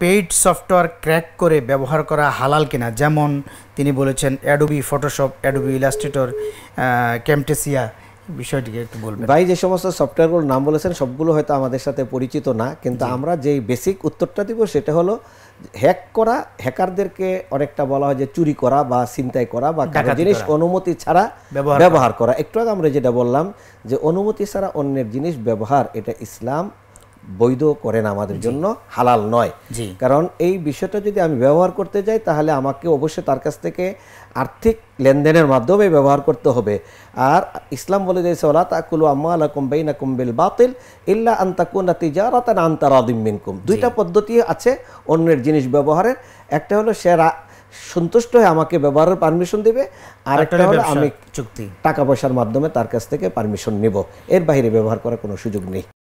paid software crack করে ব্যবহার করা হালাল কিনা যেমন তিনি বলেছেন Adobe Photoshop Adobe Illustrator Camtasia বিষয়টিকে একটু বলবেন ভাই যে সমস্ত সফটওয়্যারগুলোর নাম বলেছেন সবগুলো হয়তো আমাদের সাথে পরিচিত না কিন্তু আমরা যেই বেসিক উত্তরটা দিব সেটা হলো হ্যাক করা হ্যাকারদেরকে অনেকটা বলা হয় যে চুরি করা বা ছিনতাই করা বা কারো জিনিস অনুমতি ছাড়া ব্যবহার করা একটু আগে আমরা যেটা বললাম যে অনুমতি ছাড়া অন্যের জিনিস ব্যবহার এটা ইসলাম বৈধ করেন আমাদের জন্য হালাল নয় কারণ এই বিষয়টা যদি আমি ব্যবহার করতে যাই তাহলে আমাকে অবশ্যই তার কাছ থেকে আর্থিক লেনদেনের মাধ্যমে ব্যবহার করতে হবে আর ইসলাম বলে যে আম্মালা কুম্বিল বাতিল ইল্লা আন্তার আদিমিন কুম দুইটা পদ্ধতি আছে অন্যের জিনিস ব্যবহারের একটা হলো সে সন্তুষ্ট হয়ে আমাকে ব্যবহারের পারমিশন দেবে আর একটা হলো আমি চুক্তি টাকা পয়সার মাধ্যমে তার কাছ থেকে পারমিশন নিব এর বাইরে ব্যবহার করার কোনো সুযোগ নেই